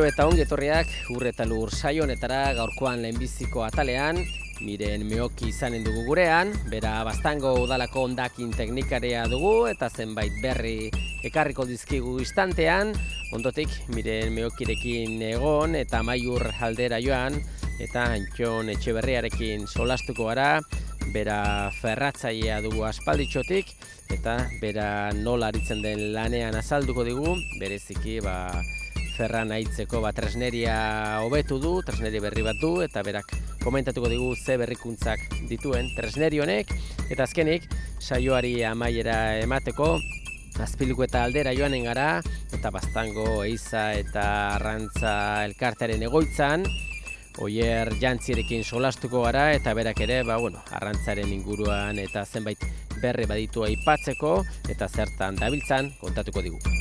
eta ongi etorriak urre eta lur saionetara gaurkoan lehenbiziko atalean, miren meoki izanen dugu gurean, bera bastango udalako ondakin teknikarea dugu eta zenbait berri ekarriko dizkigu istantean, ondotik miren meokirekin egon eta maiur aldera joan, eta antxon etxeberriarekin solastuko gara, bera ferratzaia dugu aspalditxotik, eta bera nola aritzen den lanean azalduko digu, bereziki ba, zerran aitzeko ba, tresneria hobetu du, tresneri berri bat du, eta berak komentatuko digu ze berrikuntzak dituen tresneri honek, eta azkenik, saioari amaiera emateko, Azpiluko eta aldera joanen gara, eta bastango eiza eta arrantza elkartaren egoitzan, Oier jantzirekin solastuko gara eta berak ere, ba, bueno, arrantzaren inguruan eta zenbait berri baditua aipatzeko eta zertan dabiltzan kontatuko digu.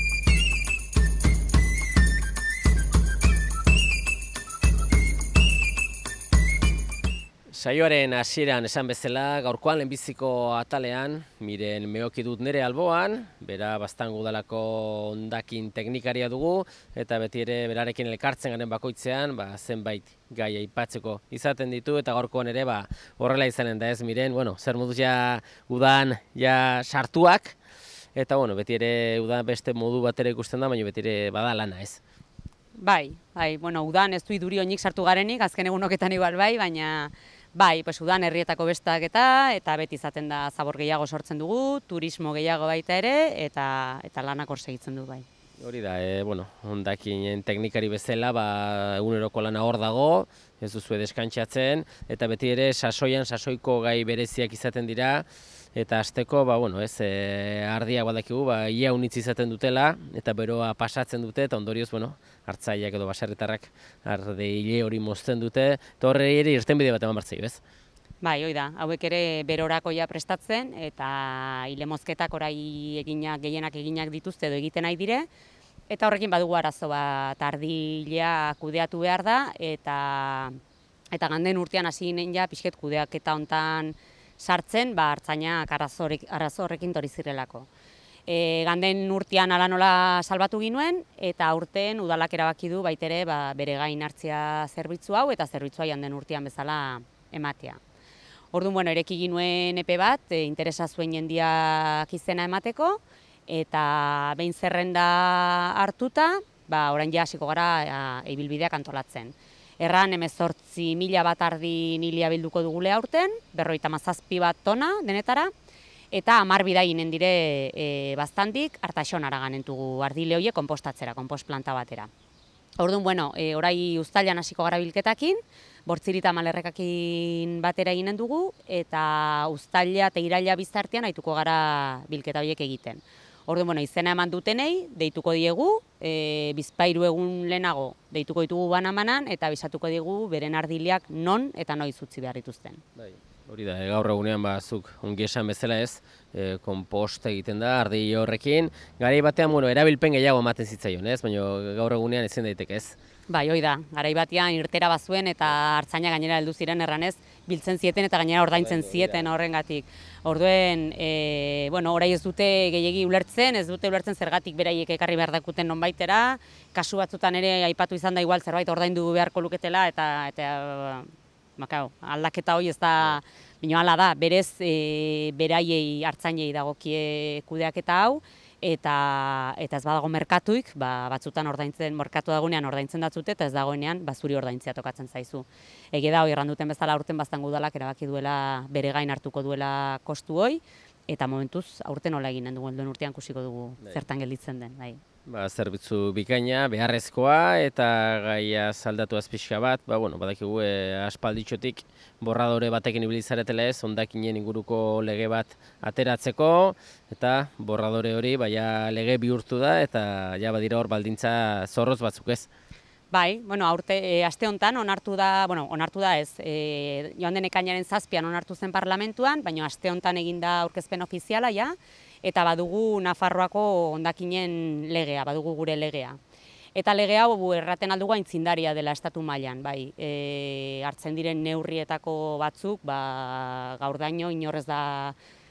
Saioaren hasieran esan bezala, gaurkoan lehenbiziko atalean, miren mehoki dut nire alboan, bera bastan gudalako ondakin teknikaria dugu, eta beti ere berarekin elkartzen garen bakoitzean, ba, zenbait gai aipatzeko izaten ditu, eta gaurkoan ere ba, horrela izanen da ez miren, bueno, zer moduz ja udan ja sartuak, eta bueno, beti ere udan beste modu batera ikusten da, baina beti ere bada lana ez. Bai, bai, bueno, udan ez du iduri onik sartu garenik, azken egunoketan igual bai, baina Bai, pues udan herrietako bestak eta eta beti izaten da zabor gehiago sortzen dugu, turismo gehiago baita ere eta eta lanak hor segitzen du bai. Hori da, eh bueno, teknikari bezala, ba eguneroko lana hor dago, ez duzu deskantsatzen eta beti ere sasoian sasoiko gai bereziak izaten dira eta azteko, ba, bueno, ez, e, eh, ardia badakigu, ba, ia unitz izaten dutela, eta beroa pasatzen dute, eta ondorioz, bueno, hartzaileak edo baserritarrak arde hile hori mozten dute, eta horre ere irtenbide bide bat eman bartzei, bez? Bai, hoi da, hauek ere berorako ja prestatzen, eta hile mozketak orai eginak, gehienak eginak dituzte edo egiten nahi dire, eta horrekin badugu arazo bat ardilea kudeatu behar da, eta eta ganden urtean hasi ginen ja, pixket kudeak eta hontan, sartzen, ba, hartzaina arrazo horrekin tori zirelako. E, ganden urtean ala nola salbatu ginuen, eta urten udalak erabaki du baitere ba, bere gain hartzia zerbitzu hau, eta zerbitzua janden den urtean bezala ematea. Orduan, bueno, ereki ginuen epe bat, e, interesa zuen jendiak izena emateko, eta behin zerrenda hartuta, ba, orain jasiko gara ebilbideak antolatzen. Erran emezortzi mila bat ardi nilia bilduko dugule aurten, berroi eta mazazpi bat tona denetara, eta amar bidai inendire e, bastantik hartaxon ara ganentugu ardi lehoie kompostatzera, kompost planta batera. Hor bueno, e, orai ustalian hasiko gara bilketakin, bortzirita malerrekakin batera dugu, eta ustalia eta iraila biztartian haituko gara bilketa horiek egiten. Orduan, bueno, izena eman dutenei, deituko diegu, e, bizpairu egun lehenago deituko ditugu banamanan, eta bisatuko diegu beren ardiliak non eta noiz utzi behar dituzten. Bai. Hori da, e, gaur egunean bazuk ongesan bezala ez, e, kompost egiten da ardi horrekin. Garai batean, bueno, erabilpen gehiago ematen zitzaion, ez? Baina gaur egunean ezin daiteke, ez? Bai, hori da. Garai batean irtera bazuen eta hartzaina gainera heldu ziren erranez, biltzen zieten eta gainera ordaintzen zieten horrengatik. Orduen, e, bueno, orai ez dute gehiegi ulertzen, ez dute ulertzen zergatik beraiek ekarri behar dakuten nonbaitera, kasu batzutan ere aipatu izan da igual zerbait ordaindu beharko luketela eta eta makao, aldaketa hori ez da bino bai. da, berez e, beraiei hartzainei dagokie kudeaketa hau eta eta ez badago merkatuik, ba, batzutan ordaintzen merkatu dagunean ordaintzen datzute eta ez dagoenean ba zuri ordaintzea tokatzen zaizu. Ege da hori erranduten bezala urten baztan gudalak erabaki duela bere gain hartuko duela kostu hoi eta momentuz aurten nola eginen dugu duen urtean ikusiko dugu bai. zertan gelditzen den, bai ba, zerbitzu bikaina, beharrezkoa, eta gaia aldatu azpixka bat, ba, bueno, badakigu e, aspalditxotik borradore batekin ibilizaretela ez, ondakinen inguruko lege bat ateratzeko, eta borradore hori, baia lege bihurtu da, eta ja badira hor baldintza zorroz batzuk ez. Bai, bueno, aurte, eh, aste honetan onartu da, bueno, onartu da ez, e, joan den ekainaren zazpian onartu zen parlamentuan, baina aste honetan eginda aurkezpen ofiziala, ja, eta badugu Nafarroako ondakinen legea, badugu gure legea. Eta lege hau erraten aldugu aintzindaria dela estatu mailan, bai. E, hartzen diren neurrietako batzuk, ba gaurdaino inorrez da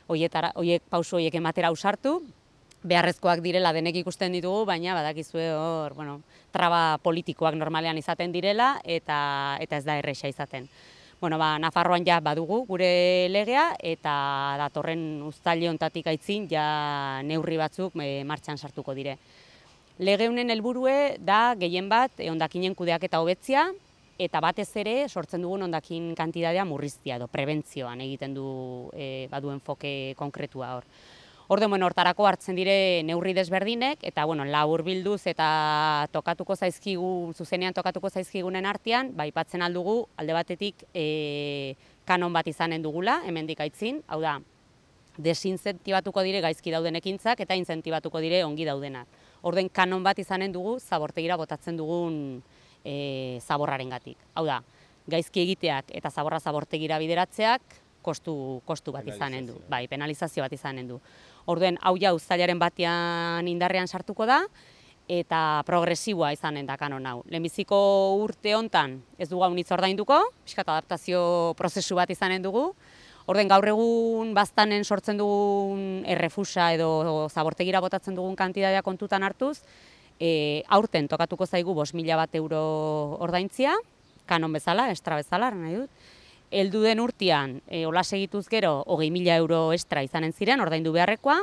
hoietara, hoiek pauso hoiek ematera ausartu, beharrezkoak direla denek ikusten ditugu, baina badakizue hor, bueno, traba politikoak normalean izaten direla eta eta ez da erresa izaten bueno, ba, Nafarroan ja badugu gure legea eta datorren uztaile hontatik aitzin ja neurri batzuk eh, martxan sartuko dire. Legeunen helburue da gehien bat eh, hondakinen kudeak eta hobetzia eta batez ere sortzen dugun hondakin kantitatea murriztia edo prebentzioan egiten du eh, baduen foke konkretua hor. Orde, bueno, hortarako hartzen dire neurri desberdinek, eta, bueno, labur bilduz eta tokatuko zaizkigu, zuzenean tokatuko zaizkigunen artean, baipatzen ba, aldugu, alde batetik, e, kanon bat izanen dugula, hemen dikaitzin, hau da, desinzentibatuko dire gaizki dauden ekintzak eta inzentibatuko dire ongi daudenak. Orden kanon bat izanen dugu zabortegira botatzen dugun e, zaborraren gatik. Hau da, gaizki egiteak eta zaborra zabortegira bideratzeak kostu, kostu bat izanen du. Bai, penalizazio bat izanen du. Orduen, hau ja uztailaren batean indarrean sartuko da, eta progresiboa izanen da kanon hau. Lehenbiziko urte hontan ez dugu hau nitz ordainduko, pixkat adaptazio prozesu bat izanen dugu, Orden gaur egun baztanen sortzen dugun errefusa edo zabortegira botatzen dugun kantidadea kontutan hartuz, e, aurten tokatuko zaigu 5.000 bat euro ordaintzia, kanon bezala, estra bezala, nahi dut heldu den urtean, e, hola gero, hogei mila euro estra izanen ziren, ordaindu beharrekoa,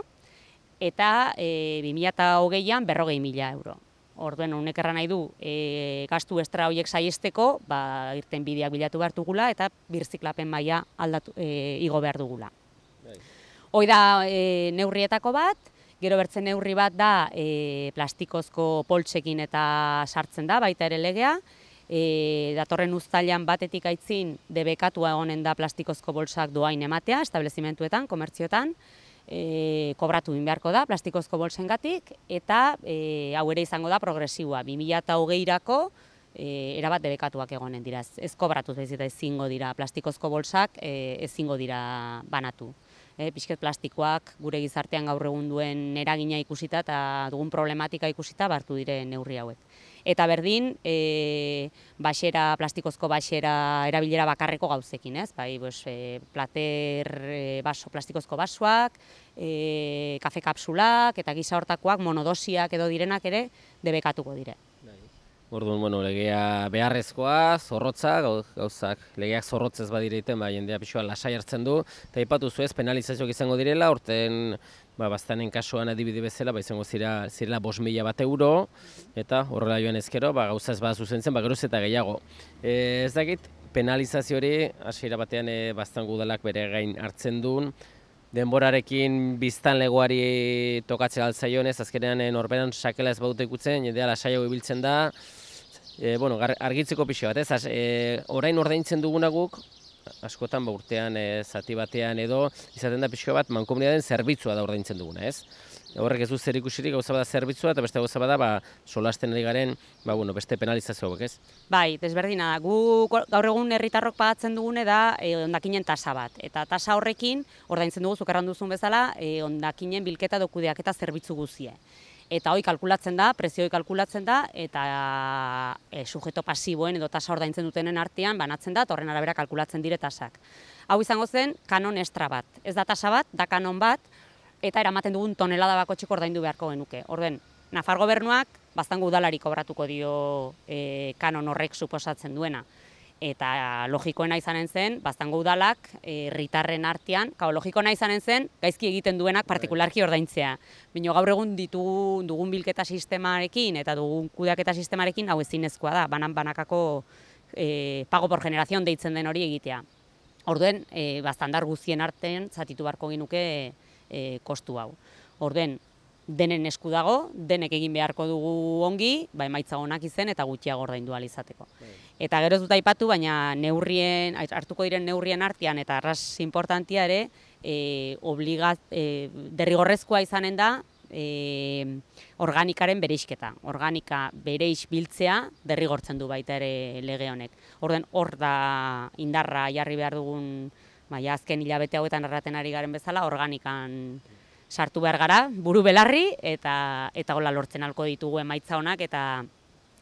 eta e, 2000 eta hogeian berrogei mila euro. Orduen, honek erra nahi du, e, gastu estra horiek saiesteko, ba, irten bideak bilatu behar dugula, eta birziklapen maila aldatu, e, igo behar dugula. Hoi da, e, neurrietako bat, gero bertzen neurri bat da e, plastikozko poltsekin eta sartzen da, baita ere legea, e, datorren uztailan batetik aitzin debekatua egonen da plastikozko bolsak doain ematea, establezimentuetan, komertziotan, e, kobratu egin beharko da plastikozko bolsengatik eta e, hau ere izango da progresiua. 2008ako e, erabat debekatuak egonen dira. Ez, ez kobratu ez eta ezingo dira plastikozko bolsak ez ezingo dira banatu. E, pixket plastikoak gure gizartean gaur egun duen eragina ikusita eta dugun problematika ikusita bartu dire neurri hauek eta berdin e, basera plastikozko basera erabilera bakarreko gauzekin, ez? Bai, bos, e, plater e, baso plastikozko basoak, e, kafe kapsulak eta gisa hortakoak monodosiak edo direnak ere debekatuko dire. Orduan, bueno, legea beharrezkoa, zorrotza, gauzak, legeak zorrotzez badireiten, ba, jendea pixua lasai hartzen du, eta ipatu zuez, penalizazioak izango direla, orten ba, bastanen kasuan adibide bezala, ba, izango zira, zirela bos mila bat euro, eta horrela joan ezkero, ba, gauza ez bat zuzentzen, zen, ba, geroz eta gehiago. E, ez dakit, penalizazio hori, hasiera batean, e, bastan gudalak bere gain hartzen duen, denborarekin biztan legoari tokatzea altzaion ez, azkenean e, norberan sakela ez badute ikutzen, jendea lasaiago ibiltzen da, E, bueno, argitzeko pixo bat, ez, e, orain ordaintzen duguna guk, askotan ba urtean eh, zati batean edo izaten da pixko bat mankomunitateen zerbitzua da ordaintzen duguna, ez? Horrek ez du zer ikusirik gauza bada zerbitzua eta beste gauza bada ba solasten ari garen, ba bueno, beste penalizazioak, ez? Bai, desberdina da. Gu gaur egun herritarrok pagatzen dugune da e, eh, ondakinen tasa bat eta tasa horrekin ordaintzen dugu zukerran duzun bezala e, eh, ondakinen bilketa dokudeak eta zerbitzu guztia eta hoi kalkulatzen da, prezio hoi kalkulatzen da, eta e, sujeto pasiboen edo tasa ordaintzen dutenen artean banatzen da, torren arabera kalkulatzen dire tasak. Hau izango zen, kanon estra bat. Ez da tasa bat, da kanon bat, eta eramaten dugun tonelada bako txiko ordaindu beharko genuke. Orden, Nafar gobernuak, baztango udalari kobratuko dio e, kanon horrek suposatzen duena eta logikoena izanen zen, baztango udalak, eh, erritarren artean, kao, logikoena izanen zen, gaizki egiten duenak bai. partikularki ordaintzea. Bino gaur egun ditugu dugun bilketa sistemarekin eta dugun kudeaketa sistemarekin hau ezinezkoa da, banan banakako eh, pago por generazion deitzen den hori egitea. Orduen, e, baztandar guztien artean zatitu barko genuke e, kostu hau. Orduen, denen esku dago, denek egin beharko dugu ongi, ba emaitza onak izen eta gutxiago ordaindu al izateko. Bai. Eta gero dut aipatu, baina neurrien hartuko diren neurrien artean eta arras importantia ere, e, obligaz, e, derrigorrezkoa izanen da e, organikaren bereisketa. Organika bereis biltzea derrigortzen du baita ere lege honek. Orden hor da indarra jarri behar dugun, bai, azken hilabete hauetan erraten ari garen bezala, organikan sartu behar gara, buru belarri, eta, eta hola lortzen alko ditugu emaitza honak, eta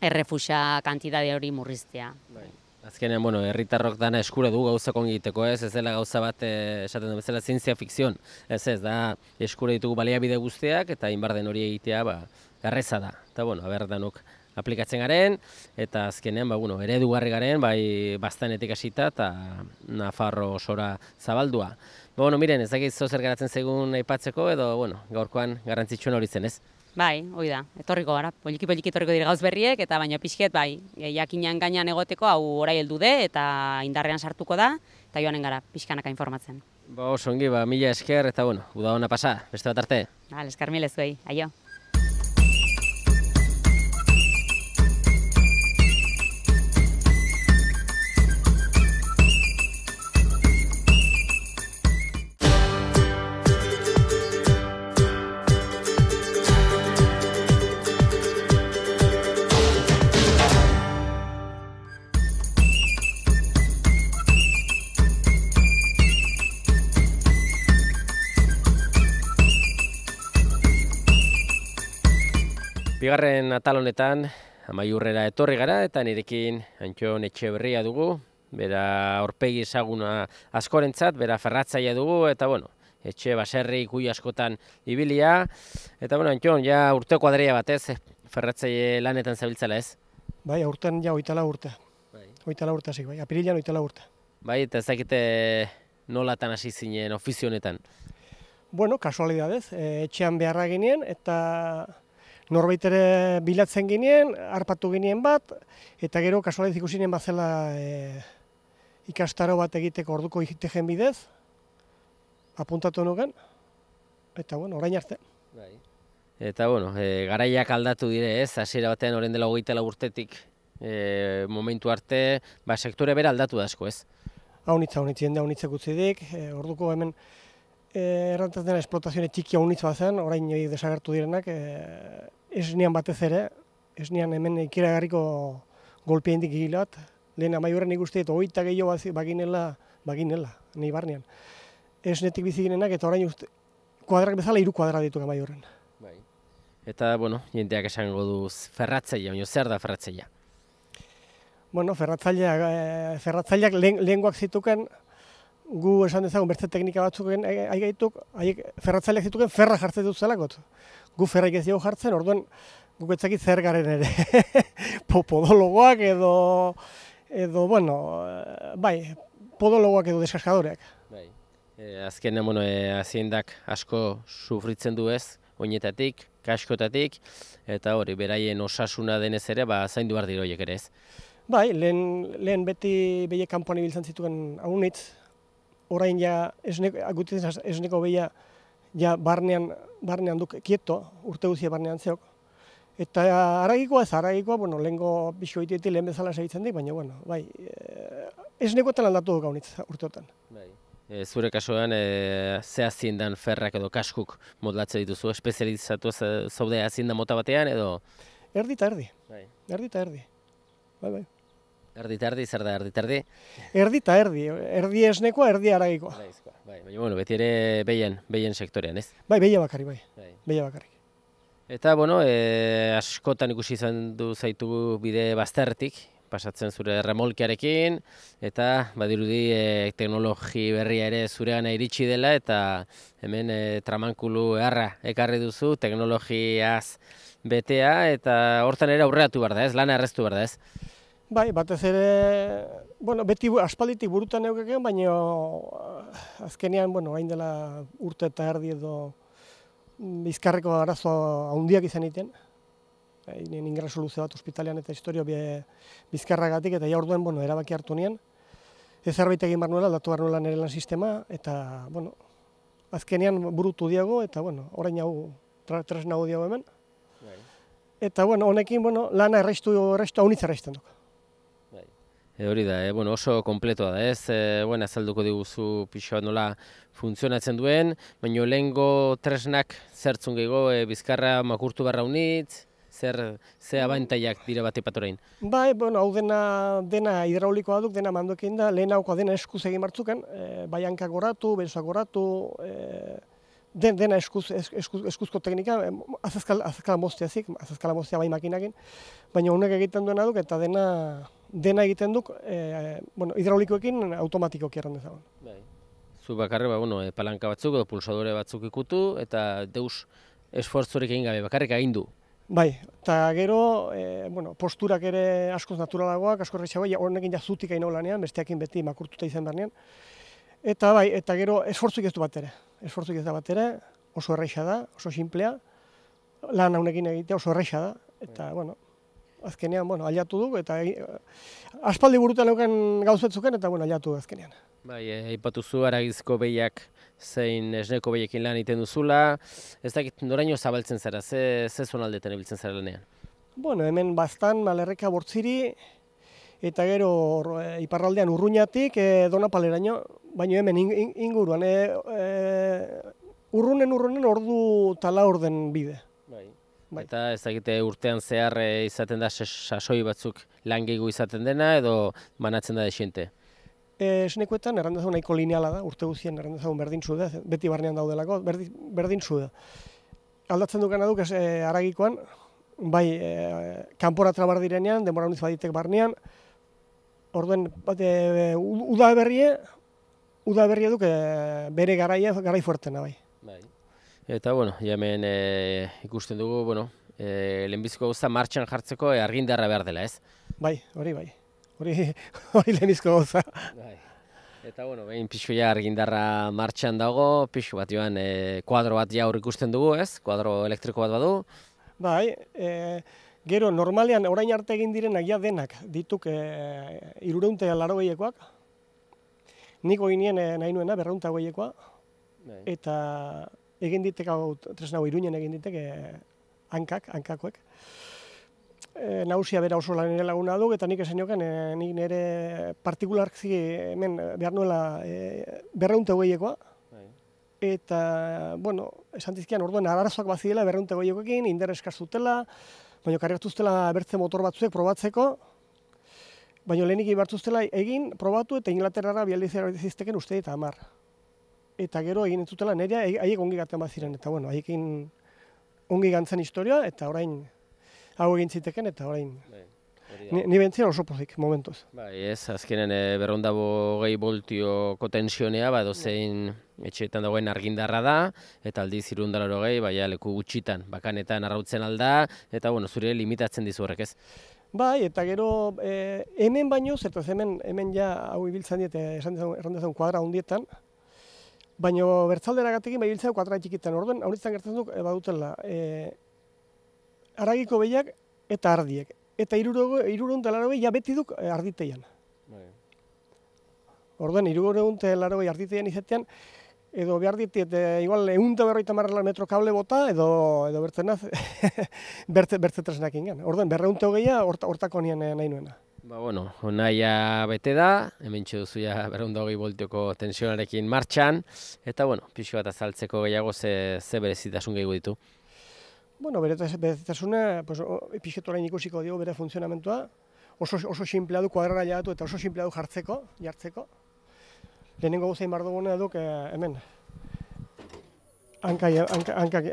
errefusa kantidade hori murriztea. Bai. Azkenean, bueno, herritarrok dana eskura du gauza egiteko ez, ez dela gauza bat, eh, esaten du bezala, zientzia fikzion. Ez ez, da eskura ditugu baliabide guztiak, eta inbarden hori egitea, ba, garreza da. Eta, bueno, aber, danuk aplikatzen garen, eta azkenean, ba, bueno, ere garen, bai, bastanetik hasita, eta Nafarro osora zabaldua. Ba, bueno, miren, ez dakit zozer garatzen zegun aipatzeko edo, bueno, gaurkoan garrantzitsuen hori zen, ez? Bai, hoi da, etorriko gara, poliki poliki etorriko dira gauz berriek, eta baina pixket, bai, e, jakinean gainean egoteko, hau orai heldu de, eta indarrean sartuko da, eta joanen gara, pixkanaka informatzen. Ba, osongi, ba, mila esker, eta bueno, uda hona pasa, beste bat arte. Ba, leskar mil ez guai, aio. Bigarren atal honetan amaiurrera etorri gara eta nirekin Antxon Etxeberria dugu, bera aurpegi ezaguna askorentzat, bera ferratzaia dugu eta bueno, Etxe baserri ikui askotan ibilia eta bueno, Antxon ja urte kuadria batez ferratzaile lanetan zabiltzela, ez? Bai, urtean ja 24 urte. Bai. 24 urte hasi, bai. Apirilan 24 urte. Bai, eta ezakite nola nolatan hasi zinen ofizio honetan. Bueno, kasualidadez, eh, etxean beharra ginen, eta norbait ere bilatzen ginen, harpatu ginen bat, eta gero kasualiz ikusinen bat zela eh, ikastaro bat egiteko orduko ikitegen bidez, apuntatu nuken, eta bueno, orain arte. Bai. Eta bueno, e, garaiak aldatu dire ez, hasiera batean orain dela hogeita lagurtetik e, eh, momentu arte, ba, sektore bera aldatu asko ez? Haunitza, haunitza, jendea haunitza gutzi orduko hemen e, errantazena esplotazioen txiki haunitza bat orain joi desagertu direnak, e, ez nian batez ere, ez nian hemen ikiragarriko golpea indik gilat, lehen amaiurren ikuste eta oita gehiago baginela, baginela, nahi barnean. Ez netik bizikinenak eta orain uste, kuadrak bezala iru kuadra ditu amaiurren. Bai. Eta, bueno, jenteak esango du ferratzaia, baina zer da ferratzaia? Bueno, eh, ferratzaileak, ferratzaileak lehen, guak zituken, gu esan dezagun beste teknika batzuk ai gaituk, haiek ferratzaileak zituken ferra jartzen dut zelakot. Gu ferra ez dugu jartzen, orduan guk betzakit zer garen ere. Popodologoak edo, edo, bueno, bai, podologoak edo deskaskadoreak. Bai. E, azken emono, e, aziendak asko sufritzen du ez, oinetatik, kaskotatik, eta hori, beraien osasuna denez ere, ba, zain duar diroiek ere ez. Bai, lehen, lehen beti behiek kanpoan ibiltzen zituen haunitz, orain ja esneko, esneko behia ja barnean, barnean duk kieto, urte guztia barnean zeok. Eta aragikoa ez, aragikoa, bueno, lehen lehen bezala segitzen dik, baina, bueno, bai, e, esnekoetan aldatu dut gaunitz urteotan. Bai. Eh, zure kasuan, e, ze ferrak edo kaskuk modlatze dituzu, espezializatu zaude da mota batean edo? Erdi eta erdi, bai. erdi eta erdi, bai, bai. Erdi eta erdi, zer da erdi eta erdi? Erdi eta erdi, erdi esnekoa, erdi aragikoa. Bai, bai, bueno, beti ere behien, behien sektorean, ez? Bai, behia bakarri, bai. bai, behia bakarrik. Eta, bueno, e, askotan ikusi izan du zaitu bide baztertik, pasatzen zure remolkiarekin, eta badirudi e, teknologi berria ere zurean iritsi dela, eta hemen e, tramankulu erra ekarri duzu, teknologiaz betea, eta hortan ere aurreatu behar da ez, lana erreztu behar da ez. Bai, batez ere, bueno, beti aspalditik burutan neukekeen, baina eh, azkenean, bueno, hain dela urte eta erdi edo mm, bizkarreko arazo handiak izan egiten. Bai, eh, ni ingreso luze bat ospitalean eta historia bizkarra bizkarragatik eta ja orduan, bueno, erabaki hartu nian. Ez zerbait egin bar nuela, datu barrola nere lan sistema eta, bueno, azkenean burutu diago eta bueno, orain hau tra diago hemen. Bai. Eta bueno, honekin, bueno, lana erreistu erreistu aunitz erreistenduko. E, hori da, eh? bueno, oso kompletoa da ez, e, bueno, azalduko diguzu pixoa nola funtzionatzen duen, baina lehengo tresnak zertzun gego, e, eh, bizkarra makurtu barra unit, zer ze abantaiak dira bate patorain. Bai, bueno, hau dena dena hidraulikoa duk dena mandokin da, lehen dena eskuz egin martzuken, e, baiankak goratu, besoak goratu, e, den, dena eskuz, eskuz, eskuzko teknika, eh, azazkala, azazkala moztia zik, azazkala moztia bai makinakin, baina honek egiten duena duk eta dena, dena egiten duk e, bueno, hidraulikoekin automatiko erran dezagun. Bai. Zu bakarre, ba, bueno, palanka batzuk edo pulsadore batzuk ikutu eta deus esfortzurik egin gabe, bakarrik egin du. Bai, eta gero, e, bueno, posturak ere askoz naturalagoak, askoz ja, horrekin ja zutik lanean, besteakin beti makurtuta izan bernean Eta bai, eta gero esfortzuk ez du batera. Esfortzuk ez da batera, oso erreixa da, oso simplea. Lan haunekin egite oso erreixa da. Eta, bai. bueno, azkenean, bueno, aliatu du. Eta eh, aspaldi burutan euken gauzetzuken, eta, bueno, aliatu du azkenean. Bai, eipatu eh, zu, aragizko behiak zein esneko behiakin lan iten duzula. Ez dakit, noraino zabaltzen zara, ze, ze zonaldetan ibiltzen zara lanean? Bueno, hemen bastan malerreka bortziri, eta gero eh, iparraldean urruñatik e, eh, paleraino, baino hemen inguruan. E, e, urrunen urrunen ordu tala orden bide. Bai. bai. Eta ez dakite urtean zehar izaten da sasoi batzuk langigu izaten dena edo banatzen da desinte? E, esnekuetan errandezau nahiko lineala da, urte guzien errandezau berdin zude, beti barnean daudelako, berdi, berdin zude. Aldatzen duken aduk ez aragikoan, bai, e, kanpora trabar direnean, demora baditek barnean, Orduan bate e, udaberrie udaberria duk e, bere garaia garai fuerte na bai. Bai. Eta bueno, ja hemen e, ikusten dugu bueno, eh lenbizko gauza martxan jartzeko argindarra behar dela, ez? Bai, hori bai. Hori hori lenbizko gauza. Bai. Eta bueno, behin pixu argindarra martxan dago, pixu bat joan eh kuadro bat ja ikusten dugu, ez? Kuadro elektriko bat badu. Bai, eh Gero, normalean orain arte egin diren agia denak dituk e, eh, irureuntea laro gehiakoak. Niko ginen eh, nahi nuena berreuntea gehiakoa. Bai. Eta egin ditek hau, tresna iruinen egin ditek, e, hankak, hankakoek. E, eh, nausia bera oso lan laguna du, eta nik esan joken, e, nik nire partikularki hemen behar nuela e, berreuntea gehiakoa. Bai. Eta, bueno, esan dizkian, orduan, arazoak bat berreuntea gehiakoekin, indereskaz zutela, baina karriartuztela bertze motor batzuek probatzeko, baina lehenik ibertuztela egin probatu eta Inglaterrara bializera uste eta amar. Eta gero egin entzutela nerea, haiek ongi gaten bat ziren, eta bueno, haiekin ongi gantzen historia, eta orain hau egin ziteken, eta orain... Bai. Ni, ni oso pozik, momentuz. Bai, ez, azkenen e, eh, berrondabo gehi voltioko tensionea, ba, dozein etxeetan dagoen argindarra da, eta aldi zirundalaro gehi, bai, leku gutxitan, bakanetan arrautzen alda, eta, bueno, zure limitatzen dizu horrek ez. Bai, eta gero e, hemen baino, zertu hemen, hemen ja hau ibiltzen diet, esan dezan, kuadra hundietan, baino bertzaldera gatekin bai ibiltzen kuadra txikitan, orduan, hau gertatzen duk, eh, badutela, e, aragiko behiak eta ardiek, eta irurogo, irurun beti duk eh, arditeian. Bai. Orduan, irurun talarogei arditeian izatean, edo behar dit, eta igual egun berroita marrela metro kable bota, edo, edo bertzen bertze, bertze tresnak ingan. Orduan, berre hogeia hortako eh, nahi nuena. Ba, bueno, onaia bete da, hemen duzuia ja hogei voltioko tensionarekin martxan, eta, bueno, pixu bat azaltzeko gehiago ze, ze berezitasun gehiago ditu bueno, beretasuna, pues, epizietu orain ikusiko dugu bere funtzionamentua, oso, oso simplea du kuadrara eta oso simplea du jartzeko, jartzeko. Lehenengo guzein bardo gona duk, hemen, hankak haut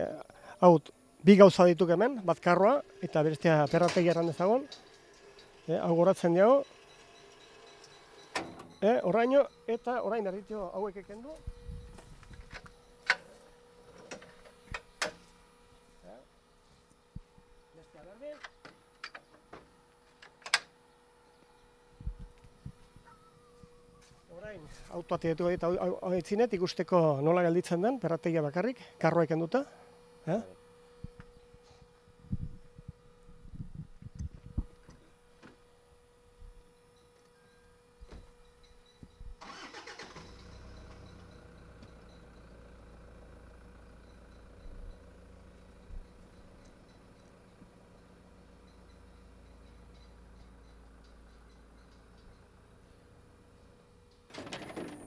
hau, bi gauza dituk hemen, bazkarroa, eta berestea perrategi erran dezagon, eh, hau goratzen eh, oraino, eta orain erditio hauek eken du, orain, autoatik dut eta aitzinet ikusteko nola gelditzen den, perrategia bakarrik, karroa ikenduta. Eh?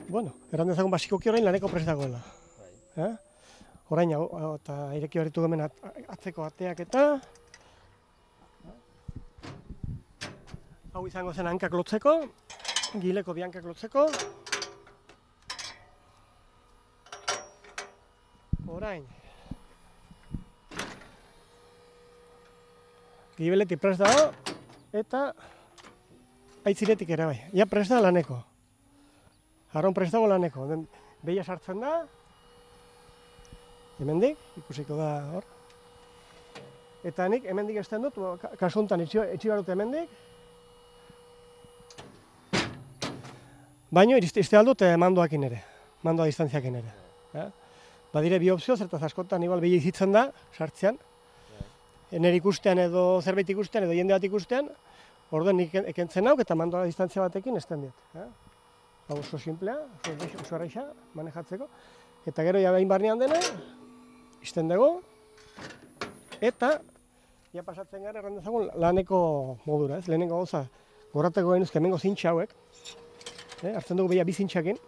bueno, eran dezagun basikoki orain laneko prestagoela. Bai. Eh? Orain hau eta ireki baritu hemen atzeko ateak eta Hau izango zen hankak lotzeko, gileko biankak lotzeko. Orain. Gibeletik prest dago, eta aitziretik ere bai. Ia prest da laneko. Arron prestago laneko, den sartzen da. Hemendik ikusiko da hor. Eta nik hemendik ezten dut, kasu honetan bat dute barut hemendik. Baino izte iste aldut emandoekin ere, mandoa distantziaekin ere, ja? Eh? Ba dire bi opzio zertaz askotan igual behia izitzen da sartzean. Ener ikustean edo zerbait ikustean edo jende bat ikustean, orden nik e-, ekentzen auk eta mandoa distantzia batekin esten diet, ja? Eh? oso simplea, oso erraixa, manejatzeko. Eta gero, ja bain barnean dena, izten dugu, eta, ja pasatzen gara, erran dezagun, laneko modura, ez? Lehenengo gauza, gorrateko gainuz, kemengo zintxa hauek, eh? hartzen dugu beia bi zintxakin,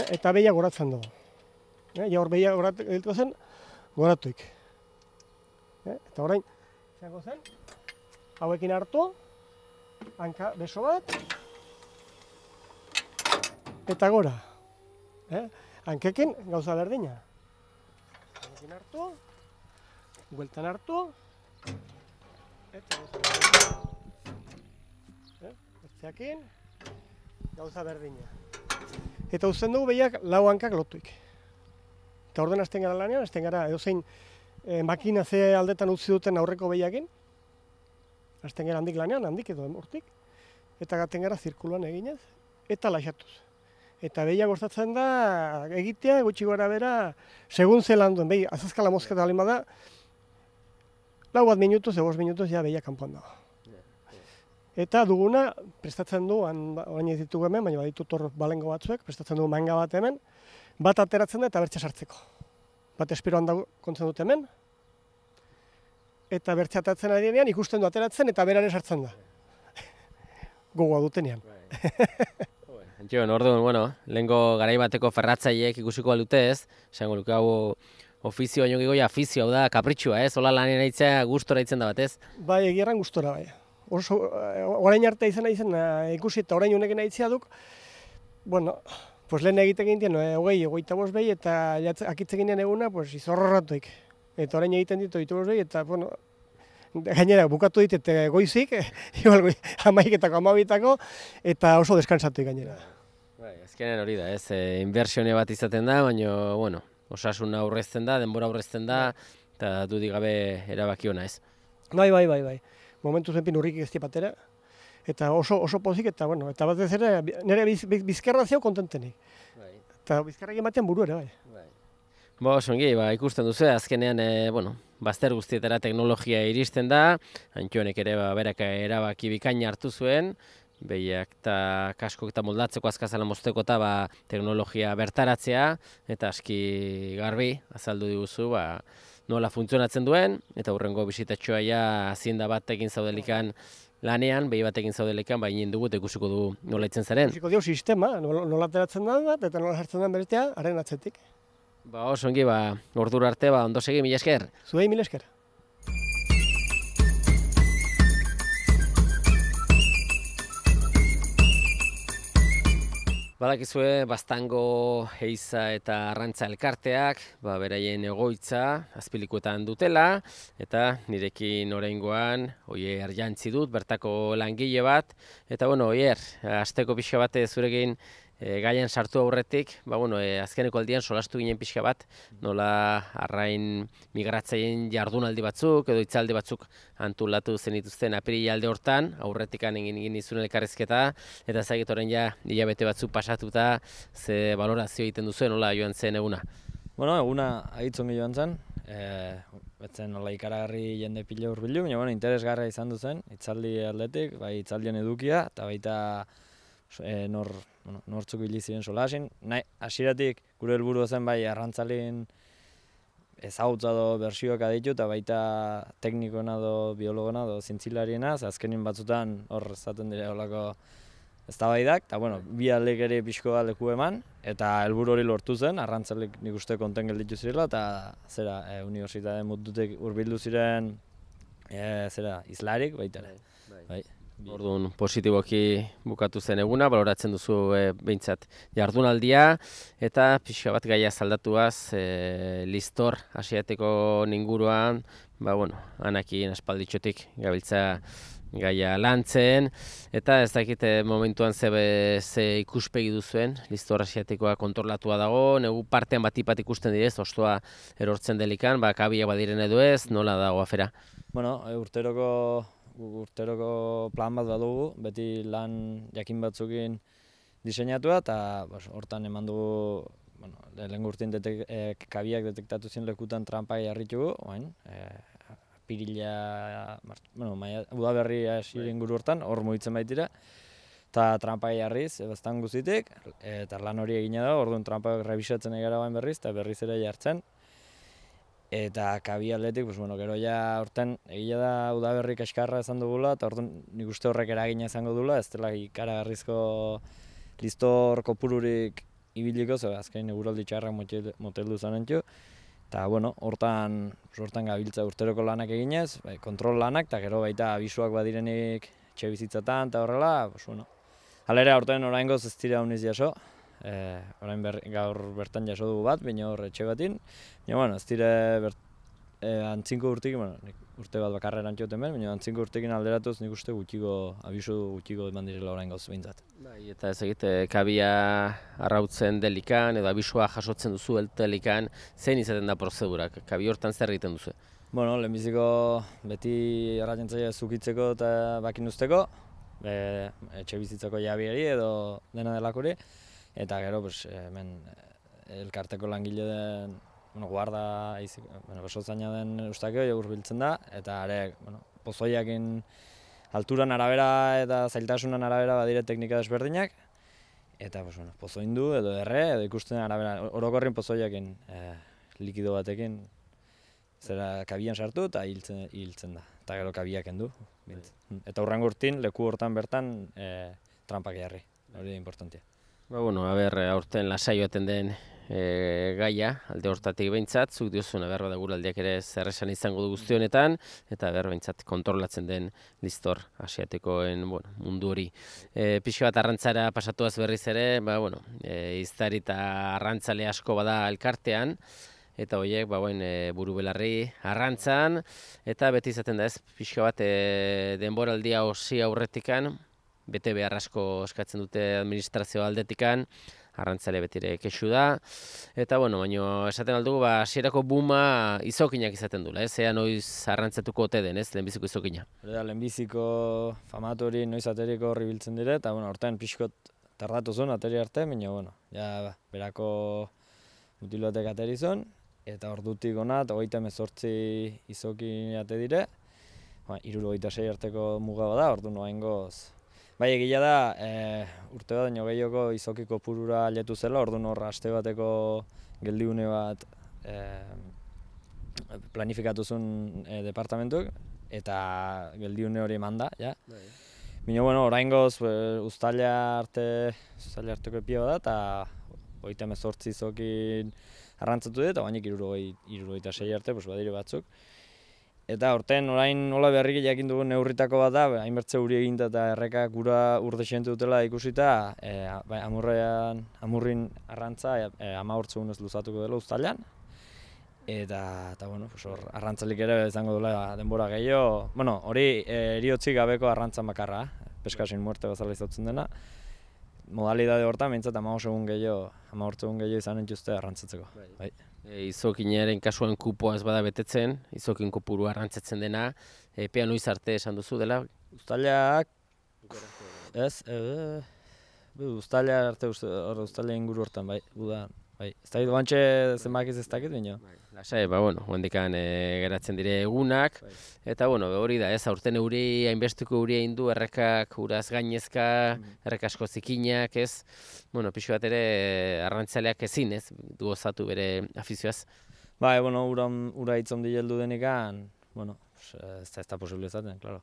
eh? eta beia goratzen dugu. Eh? Ja hor goratuko zen, goratuik. Eh? Eta orain, zen, hauekin hartu, hanka beso bat, eta gora. Eh? Hankekin gauza berdina. Hankekin hartu, gueltan hartu, eta gauza berdina. Eh? gauza berdina. Eta uzten dugu behiak lau hankak lotuik. Eta orden hasten gara lanean, hasten gara edo zein eh, makina ze aldetan utzi duten aurreko behiakin. azten gara handik lanean, handik edo hortik. Eta gaten gara zirkuluan eginez, eta laxatuz. Eta behia gostatzen da, egitea, gutxi gara bera, segun ze lan duen, behi, azazkala da, lau bat minutuz, egos minutuz, ja behia kanpoan da. Eta duguna, prestatzen du, ba, orain ez ditugu hemen, baina baditu torro balengo batzuek, prestatzen du manga bat hemen, bat ateratzen da eta bertxe sartzeko. Bat espiroan da kontzen dut hemen, eta bertxe ateratzen ari ikusten du ateratzen eta beraren sartzen da. Gogoa dutenean. Right. Jon, orduan, bueno, lehenko garai bateko ferratzaileek ikusiko dute ez, esango luke hau ofizio baino gehiago, hau da, kapritxua ez, hola lanen aitzea gustora itzen da batez. Bai, egierran gustora bai. Oso, eh, orain arte izan nahi eh, zen, ikusi eta orain honekin nahi duk, bueno, pues lehen egiten gintien, eh, hogei, e, hogeita behi, eta jatz, akitzen eguna, pues ratuik. Eta orain egiten ditu ditu boz behi, eta, bueno, gainera bukatu ditet goizik, igual amaiketako amabitako, eta oso deskantzatu gainera. Bai, azkenen hori da, ez, eh, inversione bat izaten da, baina, bueno, osasuna aurrezten da, denbora aurrezten da, eta dudik gabe erabaki ona ez. Bai, bai, bai, bai. Momentu zenpin urrik ez batera, eta oso, oso pozik, eta, bueno, eta bat ez ere, nire biz, bizkerra kontentenik. Bai. Eta bizkerra egin batean buru ere, bai. Bai. Bo, songi, ba, ikusten duzu, azkenean, e, bueno, bazter guztietara teknologia iristen da, antxonek ere ba, berak erabaki bikaina hartu zuen, behiak eta kaskok eta moldatzeko azkazala mozteko eta ba, teknologia bertaratzea, eta aski garbi, azaldu diguzu, ba, nola funtzionatzen duen, eta hurrengo bisitatxoa ja bat batekin zaudelikan lanean, behi batekin zaudelikan, ba, inien dugu, ikusiko dugu nola itzen zaren. Ikusiko dugu sistema, nola, ateratzen da eta nola hartzen da beretea, haren atzetik. Ba, oso ongi, ba, ordura arte, ba, ondo segi, mila esker. Zuei, mila esker. Badakizue, bastango heiza eta arrantza elkarteak, ba, beraien egoitza, azpilikuetan dutela, eta nirekin orengoan, oie erjantzi dut, bertako langile bat, eta bueno, oier, azteko pixo batez zurekin e, gaien sartu aurretik, ba, bueno, e, azkeneko aldian solastu ginen pixka bat, nola arrain migratzaien jardunaldi batzuk edo itzaldi batzuk antulatu zenituzten apiri alde hortan, aurretik egin egin izun eta zaget orain ja hilabete batzuk pasatuta ze balorazio egiten duzuen, nola joan zen eguna. Bueno, eguna ahitzun joan zen, e, betzen nola ikaragarri jende pila urbilu, baina bueno, interesgarra izan duzen, itzaldi aldetik, bai itzaldian edukia, eta baita e, nor, bueno, nortzuk hil ziren solasin. Nahi, asiratik, gure helburu zen bai, arrantzalin ezautza do bersioak aditu, eta baita teknikoena do, biologona do, zintzilariena, azkenin batzutan hor zaten dira olako ez da eta bueno, bi ere pixko da leku eman, eta helburu hori lortu zen, arrantzalik nik uste konten gelditu zirela, eta zera, e, eh, unibertsitate mututek ziren, eh, zera, izlarik baita bai. bai. bai. Orduan, positiboki bukatu zen eguna, baloratzen duzu e, behintzat jardunaldia, eta pixka bat gaia zaldatuaz, e, listor asiateko ninguruan, ba, bueno, anakin aspalditxotik gabiltza gaia lantzen, eta ez dakite eh, momentuan ze, ze ikuspegi duzuen, listor asiatikoa kontorlatua dago, negu partean bat ikusten direz, ostua erortzen delikan, ba, kabia badiren edo ez, nola dago afera? Bueno, e, urteroko urteroko plan bat badugu, beti lan jakin batzukin diseinatua eta hortan eman dugu bueno, lehen urtein eh, kabiak detektatu zen lekutan trampa jarritugu, oain, e, eh, pirila, mart, bueno, maia, guru hortan, hor mugitzen baitira, eta trampa jarriz, ebaztan guzitik, eta lan hori egine da, orduan trampa revisatzen egara bain berriz, eta berriz ere jartzen, eta kabi atletik, pues, bueno, gero ja horten egia da udaberrik eskarra izan dugula, eta horten nik uste horrek eragina izango dula, ez dela ikaragarrizko listor kopururik ibiliko, azkain eguraldi txarrak motel zan entzio. bueno, hortan, hortan gabiltza urteroko lanak eginez, bai, kontrol lanak, eta gero baita abisuak badirenik txe bizitzatan, eta horrela, pues, bueno. Halera, horten orain goz ez dira uniz jaso, E, orain gaur bertan jaso dugu bat, baina hor etxe batin. Ja, bueno, ez dire bert, e, antzinko urtik, bueno, urte bat bakarra erantzioten behar, baina antzinko urtekin alderatuz nik uste gutxiko, abisu gutxiko eman direla orain gauz behintzat. Bai, eta ez egite, eh, kabia arrautzen delikan edo abisua jasotzen duzu delikan, zein izaten da prozedurak, kabi hortan zer egiten duzu? Bueno, lehenbiziko beti erratzen zaila zukitzeko eta bakin usteko, etxe bizitzako jabiari edo dena delakuri, eta gero pues hemen eh, elkarteko langile den bueno, guarda bueno, den ustakio jo hurbiltzen da eta are bueno pozoiakin alturan arabera eta zailtasunan arabera badire teknika desberdinak eta pues bueno pozoindu edo erre edo ikusten arabera orokorrin pozoiakin eh, likido batekin zera kabian sartu eta hiltzen da eta gero kabiak du. Bai. eta urtin leku hortan bertan eh, trampak jarri hori da importantia. Ba, bueno, a ber, aurten lasaio den eh, gaia, alde hortatik behintzat, zuk diozuna berra da gure aldeak ere zerresan izango du guzti honetan, eta ber, behintzat kontrolatzen den listor asiatikoen bueno, mundu hori. E, eh, Pixo bat arrantzara pasatuaz berriz ere, ba, bueno, e, eh, iztari eta arrantzale asko bada elkartean, eta horiek ba, e, buru belarri arrantzan, eta beti izaten da ez, pixka bat e, denboraldia osi aurretikan, bete behar asko eskatzen dute administrazio aldetikan, arrantzale betire kexu da, eta bueno, baino esaten aldugu, ba, sierako buma izokinak izaten dula, ez? Eh? Ea noiz arrantzatuko ote den, ez? Lehenbiziko izokina. Hore da, lehenbiziko famatu noiz ateriko horri biltzen dire, eta bueno, hortan pixkot tardatu zuen ateri arte, baina, bueno, ja, berako mutiluatek ateri eta ordutik onat, hogeita mezortzi izokin ate dire, ba, iruro sei arteko mugaba da, ordu noa ingoz, Bai, egia da, eh, urte bat daño gehioko izokiko purura aletu zela, ordu norra aste bateko geldiune bat e, eh, planifikatuzun e, eh, departamentuk, eta geldiune hori eman da, ja. Bai. Baina, bueno, orain goz, e, ustalia arte, ustalia arteko epio da, eta oita mezortzi izokin arrantzatu dut, eta bainik iruro, iruro sei arte, pues, badire batzuk. Eta horten, orain nola beharrik jakin dugu neurritako bat da, hainbertze huri eginda eta erreka gura urde sentu dutela ikusita, e, bai, amurrean, amurrin arrantza, e, e ama ez luzatuko dela uztailan Eta, eta bueno, pues hor, arrantzalik ere izango dela denbora gehiago. Bueno, hori e, eriotzi gabeko arrantza makarra, peskasin muerte bezala izatzen dena. Modalidade horta, mintzat, ama hor egun gehiago, ama hor gehiago izan arrantzatzeko. bai. bai e, izokinaren kasuan kupoa ez bada betetzen, izokin kupuru arrantzatzen dena, e, pean arte esan duzu dela, ustaliak, ez, e, e, du, arte, inguru hortan, bai, gu bai, ez da, bantxe zemakiz ez dakit, bineo, bai lasai, ba, bueno, hondekan e, eh, geratzen dire egunak, bai. eta, bueno, hori da, ez, aurten uri, hainbestuko uri egin du, errekak uraz gainezka, mhm. errek asko ez, bueno, pixu bat ere, arrantzaleak ezin, ez, du gozatu bere afizioaz. Ba, e, bueno, ura, ura hitz ondile du denekan, bueno, ez da ez da posibio ez daten, klaro.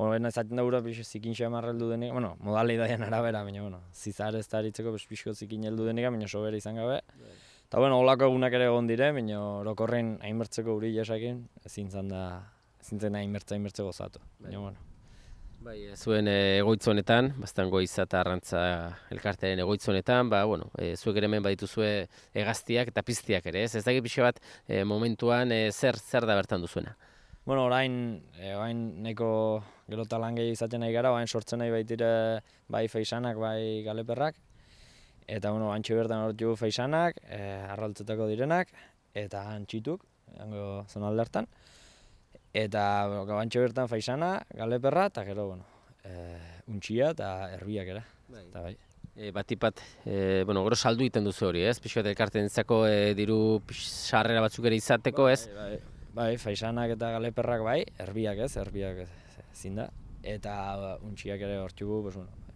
Hora bueno, da ura pixu zikin xe amarreldu denekan, bueno, modalei daian arabera, baina, bueno, zizar ez da haritzeko pixu zikin heldu denekan, baina sobera izan gabe. Bai. Eta bueno, holako egunak ere egon dire, baina orokorren hainbertzeko hori jasakin, ezin zan da, ezin zen gozatu. Baina, bai. bueno. Bai, zuen eh, egoitza honetan, baztan goiza eta arrantza elkartearen egoitzu honetan, ba, bueno, eh, zuek ere hemen badituzue egaztiak eh, eta piztiak ere, ez? Ez dakit pixe bat momentuan zer zer da bertan duzuena? Bueno, orain, e, orain neko gero talan gehi izaten nahi gara, orain sortzen nahi baitire bai feisanak, bai galeperrak, Eta, bueno, antxe bertan hor txugu e, direnak, eta antxituk, hango zonaldertan. Eta, bueno, gau antxe bertan feizana, galeperra eta gero, bueno, e, untxia eta erbiak era. Bai. Eta bai. E, bat ipat, e, bueno, gero iten duzu hori, ez? Pixo eta ekarten e, diru sarrera batzuk ere izateko, bai, ez? Bai, bai, bai, eta galeperrak bai, erbiak ez, erbiak ez, da. eta ba, untxiak ere ez,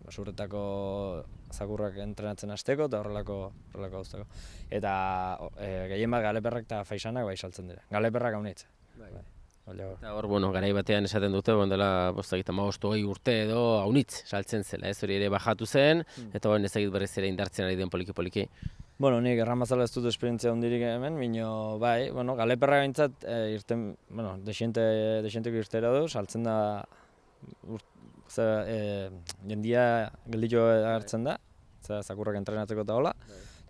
ez, ez, zakurrak entrenatzen hasteko eta horrelako horrelako gauzteko. Eta e, gehien bat galeperrak eta faisanak bai saltzen dira. Galeperrak hau bai. bai. Eta hor, bueno, batean esaten dute, bondela, bostak eta maostu hoi urte edo, haunitz, saltzen zela, ez hori ere bajatu zen, hmm. eta hori ezagit berriz ere indartzen ari den poliki-poliki. Bueno, nik erramazala ez dut esperientzia hundirik hemen, bino, bai, bueno, galeperra gaintzat, e, eh, irten, bueno, desienteko irtera du, saltzen da urte, Zer, e, eh, jendia gelditxo hartzen da, zer, zakurrak entrenatzeko eta hola.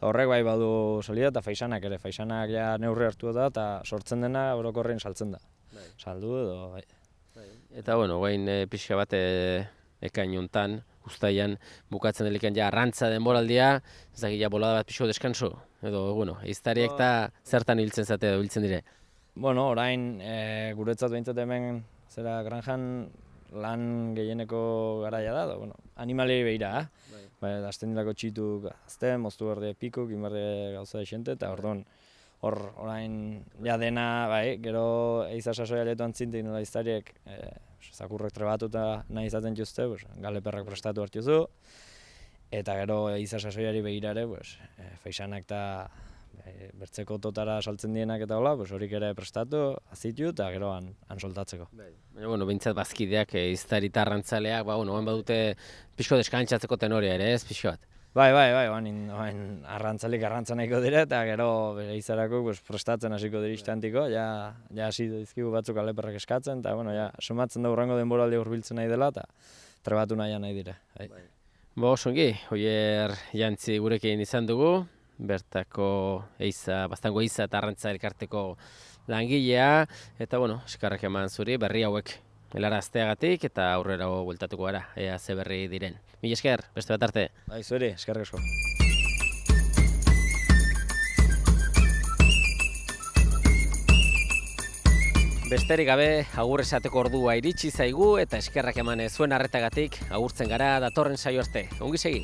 horrek bai badu solida eta faixanak ere, faixanak ja neurri hartu da eta sortzen dena orokorrein saltzen da. Bai. Saldu edo, bai. bai. Eta, bueno, guain e, eh, pixka bat e, ekain ustaian, bukatzen deliken ja arrantza denboraldia, ez ja bolada bat pixko deskanso, edo, bueno, iztariek eta oh. zertan hiltzen zate edo hiltzen dire. Bueno, orain, guretzat behintzat hemen, zera, granjan lan gehieneko garaia da, da bueno, animalei behira, eh? bai. bai, azten dutako txitu, azten, moztu berde pikuk, inberde gauza da xente, eta orduan, hor, orain, dena, bai, gero eiza sasoi zintik nola iztariek, e, eh, zakurrek trebatu eta nahi izaten txuzte, galeperrak gale perrak prestatu hartu zu, eta gero eiza sasoiari behirare, bai, eh, feixanak eta e, bertzeko totara saltzen dienak eta hola, pues horik ere prestatu, azitu eta gero han, han soltatzeko. Bai. Baina, bueno, bintzat bazkideak, e, iztari tarrantzaleak, ba, bueno, badute pixko deskantzatzeko tenore ere, ez pixko bat. Bai, bai, bai, oan, in, oan arrantzalik dira, eta gero bere pues, prestatzen hasiko dira bai. istantiko, ja, ja hasi dizkigu batzuk aleperrak eskatzen, eta bueno, ja, somatzen da urrango denboraldi hurbiltzen nahi dela, eta trebatu nahi nahi dira. Bai. bai. Bo, songi, oier jantzi gurekin izan dugu, bertako eiza, baztango eiza eta arrantza elkarteko langilea, eta bueno, eskarrak eman zuri berri hauek helarazteagatik eta aurrera bueltatuko gara, ea ze berri diren. Mila esker, beste bat arte. Bai, zuri, eskarrak asko. Besterik gabe, agur esateko ordua iritsi zaigu eta eskerrak eman zuen arretagatik, agurtzen gara datorren saio arte. Ongi segi!